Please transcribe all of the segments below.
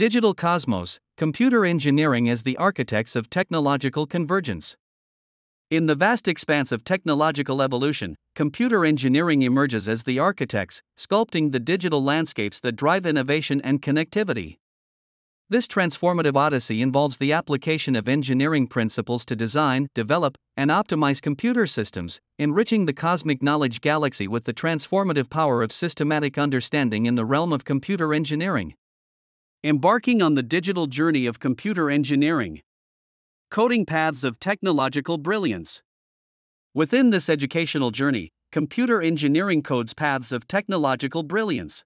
Digital Cosmos Computer Engineering as the Architects of Technological Convergence. In the vast expanse of technological evolution, computer engineering emerges as the architects, sculpting the digital landscapes that drive innovation and connectivity. This transformative odyssey involves the application of engineering principles to design, develop, and optimize computer systems, enriching the cosmic knowledge galaxy with the transformative power of systematic understanding in the realm of computer engineering. Embarking on the digital journey of computer engineering. Coding paths of technological brilliance. Within this educational journey, computer engineering codes paths of technological brilliance.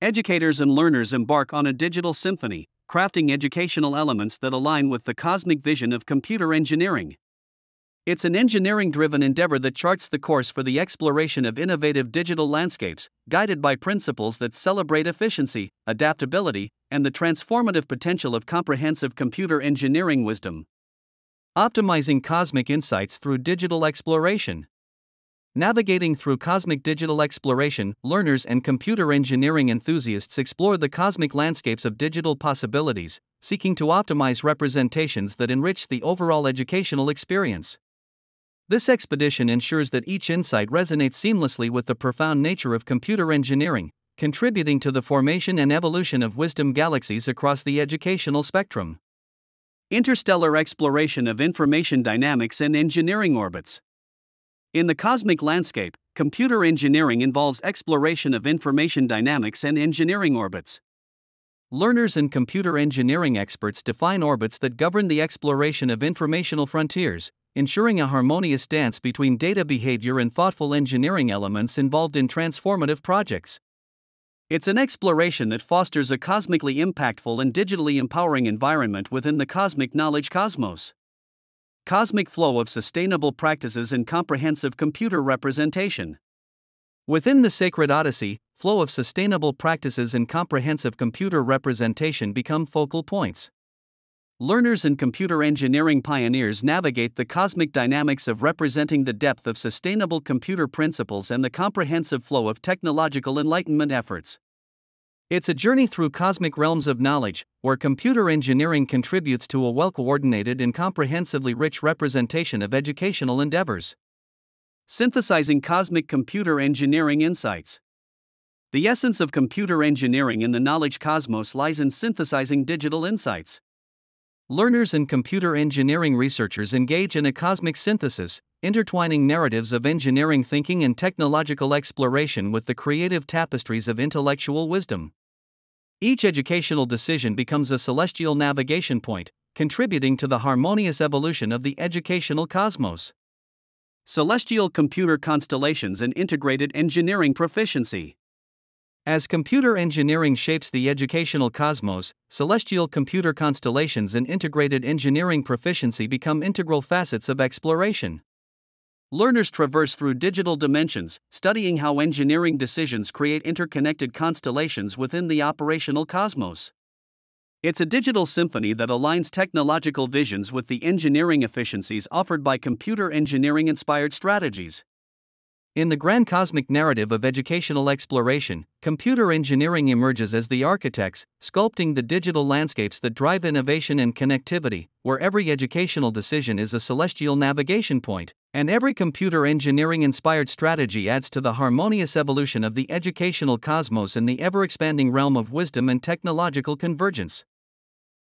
Educators and learners embark on a digital symphony, crafting educational elements that align with the cosmic vision of computer engineering. It's an engineering driven endeavor that charts the course for the exploration of innovative digital landscapes, guided by principles that celebrate efficiency, adaptability, and the transformative potential of comprehensive computer engineering wisdom. Optimizing Cosmic Insights Through Digital Exploration Navigating through cosmic digital exploration, learners and computer engineering enthusiasts explore the cosmic landscapes of digital possibilities, seeking to optimize representations that enrich the overall educational experience. This expedition ensures that each insight resonates seamlessly with the profound nature of computer engineering, contributing to the formation and evolution of wisdom galaxies across the educational spectrum. Interstellar exploration of information dynamics and engineering orbits. In the cosmic landscape, computer engineering involves exploration of information dynamics and engineering orbits. Learners and computer engineering experts define orbits that govern the exploration of informational frontiers, ensuring a harmonious dance between data behavior and thoughtful engineering elements involved in transformative projects. It's an exploration that fosters a cosmically impactful and digitally empowering environment within the cosmic knowledge cosmos. Cosmic flow of sustainable practices and comprehensive computer representation. Within the Sacred Odyssey, flow of sustainable practices and comprehensive computer representation become focal points. Learners and computer engineering pioneers navigate the cosmic dynamics of representing the depth of sustainable computer principles and the comprehensive flow of technological enlightenment efforts. It's a journey through cosmic realms of knowledge, where computer engineering contributes to a well coordinated and comprehensively rich representation of educational endeavors. Synthesizing Cosmic Computer Engineering Insights the essence of computer engineering in the knowledge cosmos lies in synthesizing digital insights. Learners and computer engineering researchers engage in a cosmic synthesis, intertwining narratives of engineering thinking and technological exploration with the creative tapestries of intellectual wisdom. Each educational decision becomes a celestial navigation point, contributing to the harmonious evolution of the educational cosmos. Celestial computer constellations and integrated engineering proficiency. As computer engineering shapes the educational cosmos, celestial computer constellations and integrated engineering proficiency become integral facets of exploration. Learners traverse through digital dimensions, studying how engineering decisions create interconnected constellations within the operational cosmos. It's a digital symphony that aligns technological visions with the engineering efficiencies offered by computer engineering inspired strategies. In the grand cosmic narrative of educational exploration, computer engineering emerges as the architects, sculpting the digital landscapes that drive innovation and connectivity, where every educational decision is a celestial navigation point, and every computer engineering inspired strategy adds to the harmonious evolution of the educational cosmos in the ever expanding realm of wisdom and technological convergence.